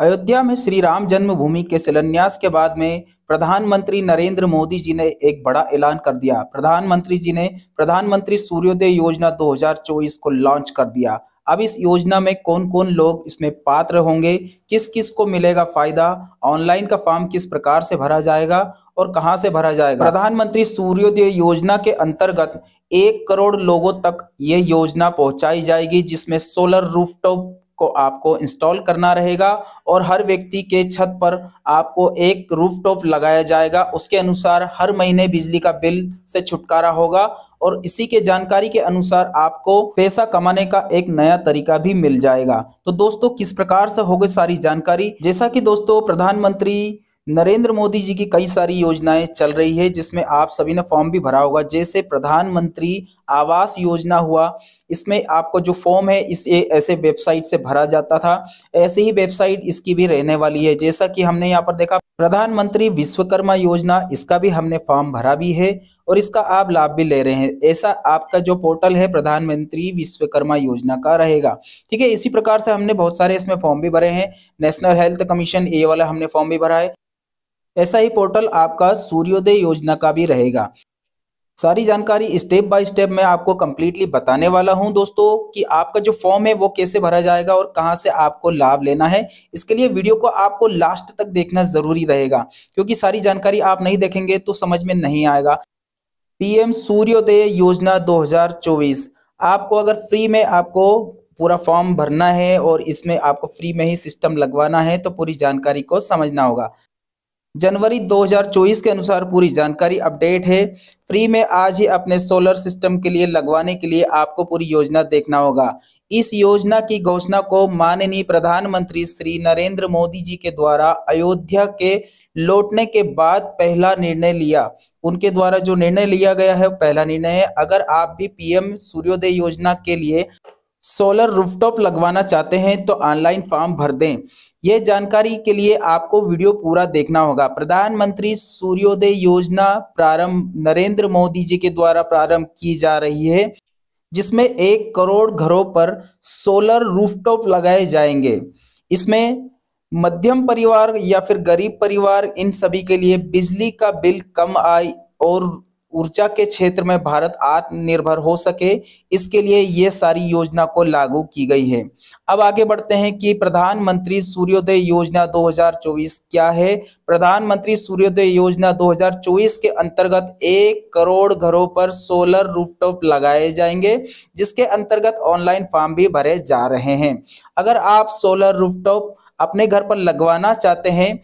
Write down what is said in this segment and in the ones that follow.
अयोध्या में श्री राम जन्मभूमि के शिलान्यास के बाद में प्रधानमंत्री नरेंद्र मोदी जी ने एक बड़ा ऐलान कर दिया प्रधानमंत्री जी ने प्रधानमंत्री सूर्योदय योजना 2024 को लॉन्च कर दिया अब इस योजना में कौन कौन लोग इसमें पात्र होंगे किस किस को मिलेगा फायदा ऑनलाइन का फॉर्म किस प्रकार से भरा जाएगा और कहां से भरा जाएगा प्रधानमंत्री सूर्योदय योजना के अंतर्गत एक करोड़ लोगों तक ये योजना पहुंचाई जाएगी जिसमें सोलर रूफटॉप को आपको इंस्टॉल करना रहेगा और हर व्यक्ति के छत पर आपको एक रूफटॉप लगाया जाएगा उसके अनुसार हर महीने बिजली का बिल से छुटकारा होगा और इसी के जानकारी के अनुसार आपको पैसा कमाने का एक नया तरीका भी मिल जाएगा तो दोस्तों किस प्रकार से हो गई सारी जानकारी जैसा कि दोस्तों प्रधानमंत्री नरेंद्र मोदी जी की कई सारी योजनाएं चल रही है जिसमें आप सभी ने फॉर्म भी भरा होगा जैसे प्रधानमंत्री आवास योजना हुआ इसमें आपको जो फॉर्म है इस ऐसे वेबसाइट से भरा जाता था ऐसे ही वेबसाइट इसकी भी रहने वाली है जैसा कि हमने यहाँ पर देखा प्रधानमंत्री विश्वकर्मा योजना इसका भी हमने फॉर्म भरा भी है और इसका आप लाभ भी ले रहे हैं ऐसा आपका जो पोर्टल है प्रधानमंत्री विश्वकर्मा योजना का रहेगा ठीक है इसी प्रकार से हमने बहुत सारे इसमें फॉर्म भी भरे हैं नेशनल हेल्थ कमीशन ए वाला हमने फॉर्म भी भरा है ऐसा ही पोर्टल आपका सूर्योदय योजना का भी रहेगा सारी जानकारी स्टेप बाय स्टेप मैं आपको कंप्लीटली बताने वाला हूं दोस्तों कि आपका जो फॉर्म है वो कैसे भरा जाएगा और कहां से आपको लाभ लेना है इसके लिए वीडियो को आपको लास्ट तक देखना जरूरी रहेगा क्योंकि सारी जानकारी आप नहीं देखेंगे तो समझ में नहीं आएगा पीएम सूर्योदय योजना दो आपको अगर फ्री में आपको पूरा फॉर्म भरना है और इसमें आपको फ्री में ही सिस्टम लगवाना है तो पूरी जानकारी को समझना होगा जनवरी 2024 के अनुसार पूरी जानकारी अपडेट है फ्री में आज ही अपने सोलर सिस्टम के लिए लगवाने के लिए आपको पूरी योजना देखना होगा इस योजना की घोषणा को माननीय प्रधानमंत्री श्री नरेंद्र मोदी जी के द्वारा अयोध्या के लौटने के बाद पहला निर्णय लिया उनके द्वारा जो निर्णय लिया गया है पहला निर्णय है अगर आप भी पीएम सूर्योदय योजना के लिए सोलर रूफटॉप लगवाना चाहते हैं तो ऑनलाइन फॉर्म भर दें यह जानकारी के लिए आपको वीडियो पूरा देखना होगा प्रधानमंत्री सूर्योदय योजना प्रारंभ नरेंद्र मोदी जी के द्वारा प्रारंभ की जा रही है जिसमें एक करोड़ घरों पर सोलर रूफटॉप लगाए जाएंगे इसमें मध्यम परिवार या फिर गरीब परिवार इन सभी के लिए बिजली का बिल कम आए और ऊर्जा के क्षेत्र में भारत आत्मनिर्भर हो सके इसके लिए ये सारी योजना को लागू की गई है अब आगे बढ़ते हैं कि प्रधानमंत्री सूर्योदय योजना 2024 क्या है प्रधानमंत्री सूर्योदय योजना 2024 के अंतर्गत एक करोड़ घरों पर सोलर रूफटॉप लगाए जाएंगे जिसके अंतर्गत ऑनलाइन फॉर्म भी भरे जा रहे हैं अगर आप सोलर रूफटॉप अपने घर पर लगवाना चाहते हैं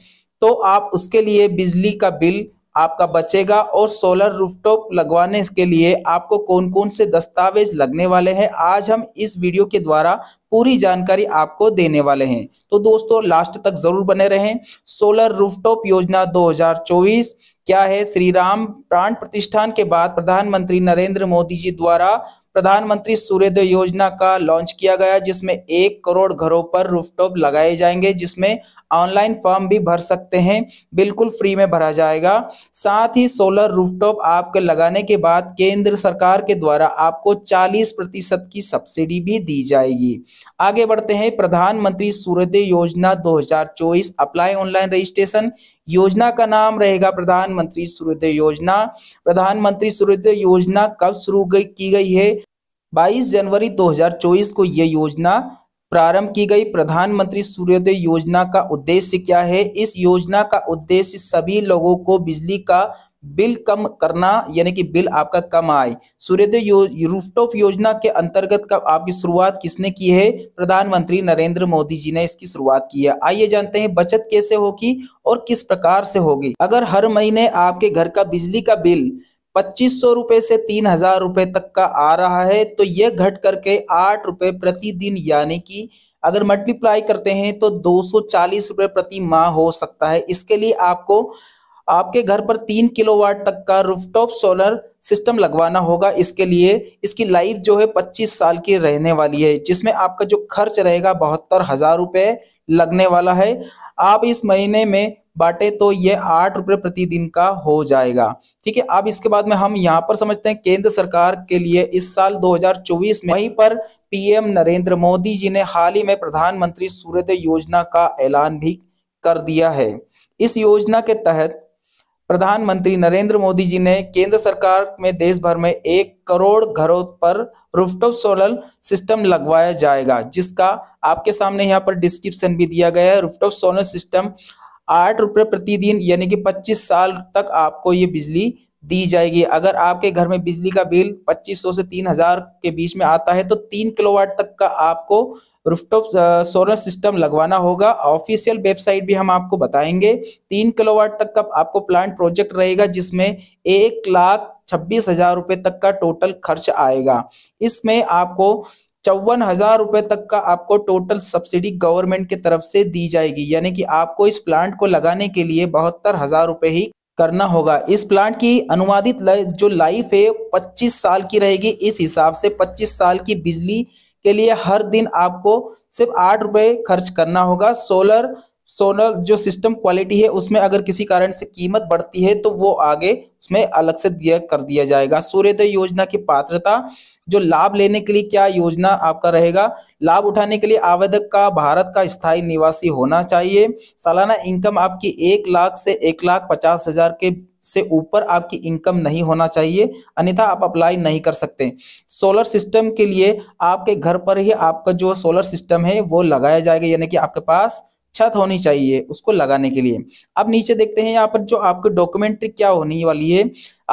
तो आप उसके लिए बिजली का बिल आपका बचेगा और सोलर रूफटॉप लगवाने के लिए आपको कौन कौन से दस्तावेज लगने वाले हैं आज हम इस वीडियो के द्वारा पूरी जानकारी आपको देने वाले हैं तो दोस्तों लास्ट तक जरूर बने रहें सोलर रूफटॉप योजना 2024 क्या है श्री राम प्राण प्रतिष्ठान के बाद प्रधानमंत्री नरेंद्र मोदी जी द्वारा प्रधानमंत्री सूर्योदय योजना का लॉन्च किया गया जिसमें एक करोड़ घरों पर रूफटॉप लगाए जाएंगे जिसमें ऑनलाइन फॉर्म भी भर सकते हैं बिल्कुल फ्री में भरा जाएगा साथ ही सोलर रूफटॉप आपके लगाने के बाद केंद्र सरकार के द्वारा आपको 40 प्रतिशत की सब्सिडी भी दी जाएगी आगे बढ़ते हैं प्रधानमंत्री सूर्योदय योजना 2024 अप्लाई ऑनलाइन रजिस्ट्रेशन योजना का नाम रहेगा प्रधानमंत्री सूर्योदय योजना प्रधानमंत्री सूर्योदय योजना कब शुरू की गई है 22 जनवरी 2024 को यह योजना प्रारंभ की गई प्रधानमंत्री सूर्योदय योजना का उद्देश्य क्या है इस योजना का उद्देश्य सभी लोगों को बिजली का बिल कम करना यानी कि बिल आपका कम आए सूर्योदय यो, रूफटॉप योजना के अंतर्गत का आपकी शुरुआत किसने की है प्रधानमंत्री नरेंद्र मोदी जी ने इसकी शुरुआत की है आइए जानते हैं बचत कैसे होगी और किस प्रकार से होगी अगर हर महीने आपके घर का बिजली का बिल पच्चीस सौ रुपये से तीन हजार रुपए तक का आ रहा है तो यह घट करके आठ रुपए प्रतिदिन यानी कि अगर मल्टीप्लाई करते हैं तो दो सौ चालीस रुपए प्रति माह हो सकता है इसके लिए आपको आपके घर पर तीन किलोवाट तक का रूफटॉप सोलर सिस्टम लगवाना होगा इसके लिए इसकी लाइफ जो है पच्चीस साल की रहने वाली है जिसमें आपका जो खर्च रहेगा बहत्तर हजार रुपये लगने वाला है आप इस महीने में बांटे तो ये आठ रुपये प्रतिदिन का हो जाएगा ठीक है अब इसके बाद में हम यहाँ पर समझते हैं केंद्र सरकार के लिए इस साल 2024 में वहीं पर पीएम नरेंद्र मोदी जी ने हाल ही में प्रधानमंत्री सूर्योदय योजना का ऐलान भी कर दिया है इस योजना के तहत प्रधानमंत्री नरेंद्र मोदी जी ने केंद्र सरकार में देश भर में एक करोड़ घरों पर रूफटॉप सोलर सिस्टम लगवाया जाएगा जिसका आपके सामने यहाँ पर डिस्क्रिप्शन भी दिया गया है रूफटॉप सोलर सिस्टम आठ रुपये प्रतिदिन यानी कि पच्चीस साल तक आपको ये बिजली दी जाएगी अगर आपके घर में बिजली का बिल 2500 से 3000 के बीच में आता है तो 3 किलोवाट तक का आपको रूफटॉप सोलर सिस्टम लगवाना होगा ऑफिशियल वेबसाइट भी हम आपको बताएंगे तीन किलोवाट तक का आपको प्लांट प्रोजेक्ट रहेगा जिसमें एक लाख छब्बीस हजार रुपए तक का टोटल खर्च आएगा इसमें आपको चौवन हजार रुपए तक का आपको टोटल सब्सिडी गवर्नमेंट की तरफ से दी जाएगी यानी कि आपको इस प्लांट को लगाने के लिए बहत्तर हजार रुपए ही करना होगा इस प्लांट की अनुवादित जो लाइफ है 25 साल की रहेगी इस हिसाब से 25 साल की बिजली के लिए हर दिन आपको सिर्फ आठ रुपये खर्च करना होगा सोलर सोलर जो सिस्टम क्वालिटी है उसमें अगर किसी कारण से कीमत बढ़ती है तो वो आगे उसमें अलग से दिया कर दिया जाएगा सूर्योदय योजना की पात्रता जो लाभ लेने के लिए क्या योजना आपका रहेगा लाभ उठाने के लिए आवेदक का भारत का स्थायी निवासी होना चाहिए सालाना इनकम आपकी एक लाख से एक लाख पचास हजार के से ऊपर आपकी इनकम नहीं होना चाहिए अन्यथा आप अप्लाई नहीं कर सकते सोलर सिस्टम के लिए आपके घर पर ही आपका जो सोलर सिस्टम है वो लगाया जाएगा यानी कि आपके पास छत तो होनी चाहिए उसको लगाने के लिए अब नीचे देखते हैं यहाँ पर जो आपकी डॉक्यूमेंट्री क्या होनी वाली है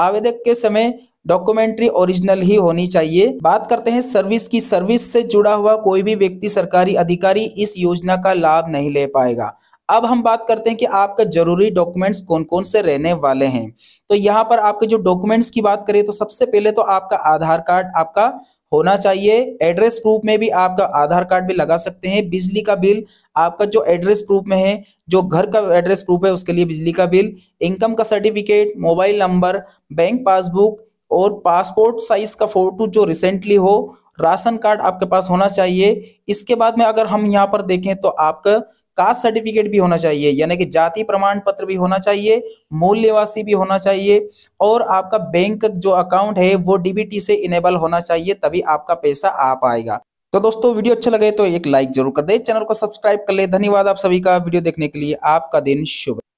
आवेदक के समय डॉक्यूमेंट्री ओरिजिनल ही होनी चाहिए बात करते हैं सर्विस की सर्विस से जुड़ा हुआ कोई भी व्यक्ति सरकारी अधिकारी इस योजना का लाभ नहीं ले पाएगा अब हम बात करते हैं कि आपका जरूरी डॉक्यूमेंट्स कौन कौन से रहने वाले हैं तो यहाँ पर आपके जो डॉक्यूमेंट्स की बात करें तो सबसे पहले तो आपका आधार कार्ड आपका होना चाहिए एड्रेस प्रूफ में भी आपका आधार कार्ड भी लगा सकते हैं बिजली का बिल आपका जो एड्रेस प्रूफ में है जो घर का एड्रेस प्रूफ है उसके लिए बिजली का बिल इनकम का certificate mobile number bank passbook और पासपोर्ट साइज का फोटो जो रिसेंटली हो राशन कार्ड आपके पास होना चाहिए इसके बाद में अगर हम यहाँ पर देखें तो आपका कास्ट सर्टिफिकेट भी होना चाहिए यानी कि जाति प्रमाण पत्र भी होना चाहिए मूल निवासी भी होना चाहिए और आपका बैंक जो अकाउंट है वो डीबीटी से इनेबल होना चाहिए तभी आपका पैसा आ पाएगा तो दोस्तों वीडियो अच्छा लगे तो एक लाइक जरूर कर दे चैनल को सब्सक्राइब कर ले धन्यवाद आप सभी का वीडियो देखने के लिए आपका दिन शुभ